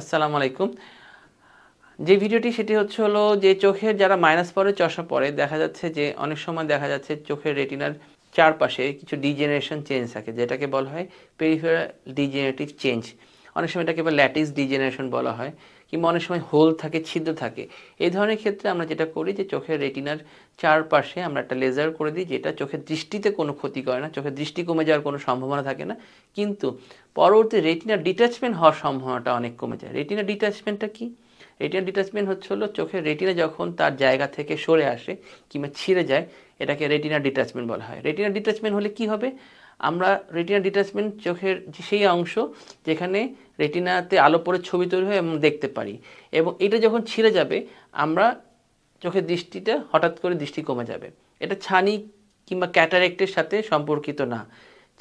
আসসালামু আলাইকুম যে ভিডিওটি সেটি হচ্ছে হলো যে চোখের যারা মাইনাস পরে চশা পরে দেখা যাচ্ছে যে অনেক সময় দেখা যাচ্ছে চোখের রেটিনার চারপাশে কিছু ডিজেনারেশন চেঞ্জ থাকে যেটাকে বলা হয় পেরিফেরাল ডিজেনারেটিভ চেঞ্জ অনেক সময় এটাকে ল্যাটিস ডিজেনারেশন বলা হয় কিংবা অনেক সময় হোল থাকে ছিদ্র থাকে এই ধরনের ক্ষেত্রে আমরা যেটা করি যে চোখের রেটিনার চারপাশে আমরা একটা লেজার করে দিই যেটা চোখের দৃষ্টিতে কোনো ক্ষতি করে না চোখের দৃষ্টি কমে যাওয়ার কোনো সম্ভাবনা থাকে না কিন্তু পরবর্তী রেটিনার ডিট্যাচমেন্ট হওয়ার সম্ভাবনাটা অনেক কমে যায় রেটিনা ডিট্যাচমেন্টটা কী রেটিনার ডিট্যাচমেন্ট হচ্ছে হলো চোখের রেটিনা যখন তার জায়গা থেকে সরে আসে কিংবা ছিঁড়ে যায় এটাকে রেটিনার ডিট্যাচমেন্ট বলা হয় রেটিনা ডিট্যাচমেন্ট হলে কি হবে আমরা রেটিনা ডিটাচমেন্ট চোখের সেই অংশ যেখানে রেটিনাতে আলো পরে ছবি তৈরি হয় এবং দেখতে পারি এবং এটা যখন ছিঁড়ে যাবে আমরা চোখের দৃষ্টিটা হঠাৎ করে দৃষ্টি কমে যাবে এটা ছানি কিংবা ক্যাটারেক্টের সাথে সম্পর্কিত না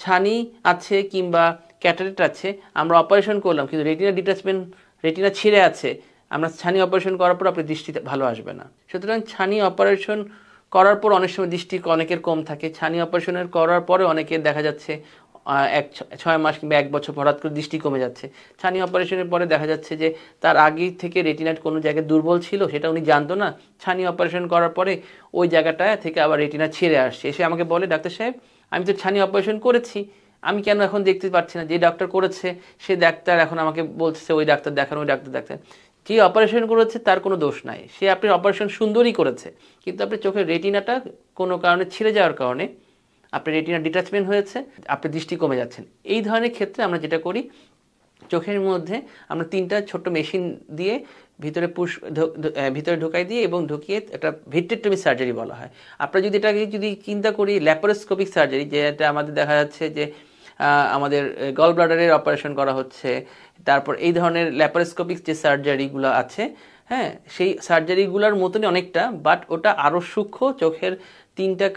ছানি আছে কিংবা ক্যাটারেক্ট আছে আমরা অপারেশন করলাম কিন্তু রেটিনা ডিটাচমেন্ট রেটিনা ছিঁড়ে আছে আমরা ছানি অপারেশন করার পর আপনার দৃষ্টিতে ভালো আসবে না সুতরাং ছানি অপারেশন করার পর অনেক সময় দৃষ্টি অনেকের কম থাকে ছানি অপারেশনের করার পরে অনেকের দেখা যাচ্ছে এক ছয় মাস কিংবা এক বছর হঠাৎ করে দৃষ্টি কমে যাচ্ছে ছানি অপারেশনের পরে দেখা যাচ্ছে যে তার আগে থেকে রেটিনাট কোনো জায়গায় দুর্বল ছিল সেটা উনি জানতো না ছানি অপারেশন করার পরে ওই জায়গাটা থেকে আবার রেটিনা ছেড়ে আসছে এসে আমাকে বলে ডাক্তার সাহেব আমি তো ছানি অপারেশন করেছি আমি কেন এখন দেখতে পাচ্ছি না যে ডাক্তার করেছে সে ডাক্তার এখন আমাকে বলছে ওই ডাক্তার দেখানো ওই ডাক্তার দেখান যে অপারেশন করেছে তার কোনো দোষ নাই সে আপনি অপারেশন সুন্দরই করেছে কিন্তু আপনি চোখের রেটিনাটা কোনো কারণে ছিঁড়ে যাওয়ার কারণে আপনার রেটিনা ডিটাচমেন্ট হয়েছে আপনি দৃষ্টি কমে যাচ্ছেন এই ধরনের ক্ষেত্রে আমরা যেটা করি চোখের মধ্যে আমরা তিনটা ছোট্ট মেশিন দিয়ে ভিতরে পুষ ভিতরে ঢোকাই দিয়ে এবং ঢুকিয়ে একটা ভিট্রেটমি সার্জারি বলা হয় আপনারা যদি এটাকে যদি চিন্তা করি ল্যাপারোস্কোপিক সার্জারি যেটা আমাদের দেখা যাচ্ছে যে আমাদের গল ব্লাডারের অপারেশন করা হচ্ছে তারপর এই ধরনের ল্যাপারোস্কোপিক যে সার্জারিগুলো আছে হ্যাঁ সেই সার্জারিগুলোর মতনই অনেকটা বাট ওটা আরও সূক্ষ্ম চোখের তিনটা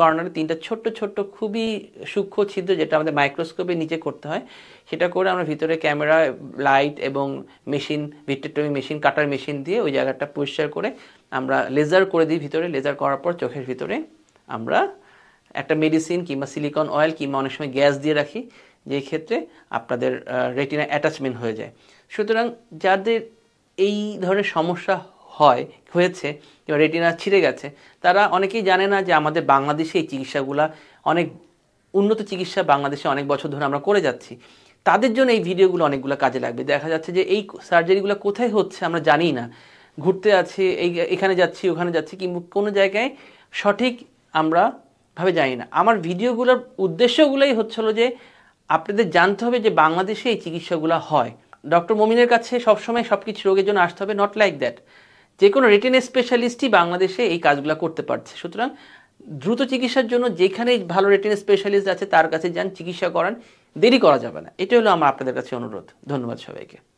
কর্নারে তিনটা ছোট্ট ছোট্ট খুবই সূক্ষ্ম ছিদ্র যেটা আমাদের মাইক্রোস্কোপের নিচে করতে হয় সেটা করে আমরা ভিতরে ক্যামেরা লাইট এবং মেশিন ভিট্রেটমি মেশিন কাটার মেশিন দিয়ে ওই জায়গাটা পরিষ্কার করে আমরা লেজার করে দিই ভিতরে লেজার করার পর চোখের ভিতরে আমরা একটা মেডিসিন কিংবা সিলিকন অয়েল কিংবা অনেক সময় গ্যাস দিয়ে রাখি যে ক্ষেত্রে আপনাদের রেটিনা অ্যাটাচমেন্ট হয়ে যায় সুতরাং যাদের এই ধরনের সমস্যা হয় হয়েছে কিংবা রেটিনা ছিঁড়ে গেছে তারা অনেকেই জানে না যে আমাদের বাংলাদেশে এই চিকিৎসাগুলা অনেক উন্নত চিকিৎসা বাংলাদেশে অনেক বছর ধরে আমরা করে যাচ্ছি তাদের জন্য এই ভিডিওগুলো অনেকগুলো কাজে লাগবে দেখা যাচ্ছে যে এই সার্জারিগুলো কোথায় হচ্ছে আমরা জানি না ঘুরতে আছি এই এখানে যাচ্ছি ওখানে যাচ্ছি কিংবা কোনো জায়গায় সঠিক আমরা ভাবে জানি না আমার ভিডিওগুলোর উদ্দেশ্যগুলোই হচ্ছিল যে আপনাদের জানতে হবে যে বাংলাদেশে এই চিকিৎসাগুলো হয় ডক্টর মমিনের কাছে সবসময় সব কিছু রোগের জন্য আসতে হবে নট লাইক দ্যাট যে কোনো রিটেন স্পেশালিস্টই বাংলাদেশে এই কাজগুলো করতে পারছে সুতরাং দ্রুত চিকিৎসার জন্য যেখানে ভালো রিটেন স্পেশালিস্ট আছে তার কাছে যান চিকিৎসা করান দেরি করা যাবে না এটাই হলো আমার আপনাদের কাছে অনুরোধ ধন্যবাদ সবাইকে